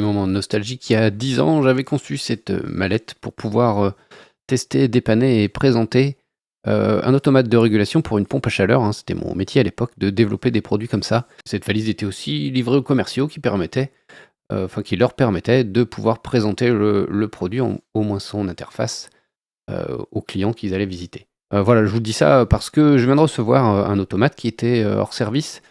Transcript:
moment moment nostalgique. Il y a dix ans, j'avais conçu cette euh, mallette pour pouvoir euh, tester, dépanner et présenter euh, un automate de régulation pour une pompe à chaleur. Hein. C'était mon métier à l'époque de développer des produits comme ça. Cette valise était aussi livrée aux commerciaux qui permettaient, enfin qui leur permettait de pouvoir présenter le, produit, au moins son interface, aux clients qu'ils allaient visiter. voilà, je vous dis ça parce que je viens de recevoir un automate qui était hors service